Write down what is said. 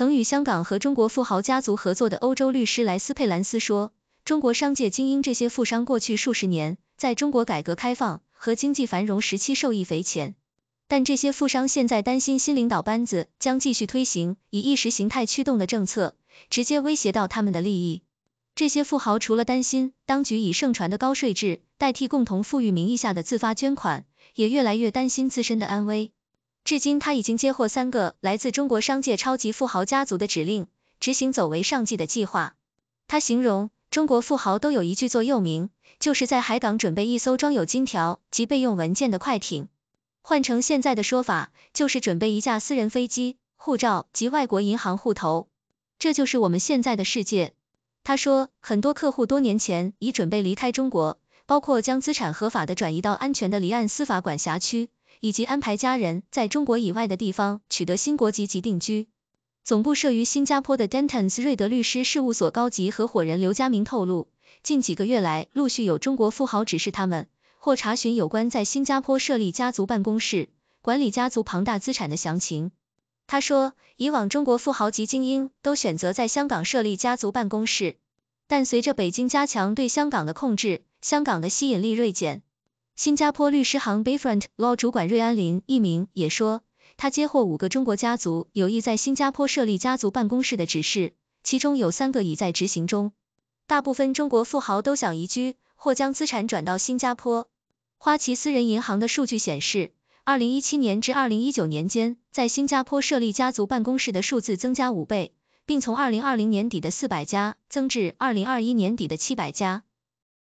曾与香港和中国富豪家族合作的欧洲律师莱斯佩兰斯说：“中国商界精英这些富商过去数十年在中国改革开放和经济繁荣时期受益匪浅，但这些富商现在担心新领导班子将继续推行以意识形态驱动的政策，直接威胁到他们的利益。这些富豪除了担心当局以盛传的高税制代替共同富裕名义下的自发捐款，也越来越担心自身的安危。”至今，他已经接获三个来自中国商界超级富豪家族的指令，执行走为上计的计划。他形容中国富豪都有一句座右铭，就是在海港准备一艘装有金条及备用文件的快艇，换成现在的说法，就是准备一架私人飞机、护照及外国银行户头。这就是我们现在的世界。他说，很多客户多年前已准备离开中国。包括将资产合法的转移到安全的离岸司法管辖区，以及安排家人在中国以外的地方取得新国籍及定居。总部设于新加坡的 Dentons 瑞德律师事务所高级合伙人刘嘉明透露，近几个月来，陆续有中国富豪指示他们或查询有关在新加坡设立家族办公室、管理家族庞大资产的详情。他说，以往中国富豪及精英都选择在香港设立家族办公室，但随着北京加强对香港的控制。香港的吸引力锐减。新加坡律师行 Bayfront Law 主管瑞安林一鸣也说，他接获五个中国家族有意在新加坡设立家族办公室的指示，其中有三个已在执行中。大部分中国富豪都想移居或将资产转到新加坡。花旗私人银行的数据显示，二零一七年至二零一九年间，在新加坡设立家族办公室的数字增加五倍，并从二零二零年底的四百家增至二零二一年底的七百家。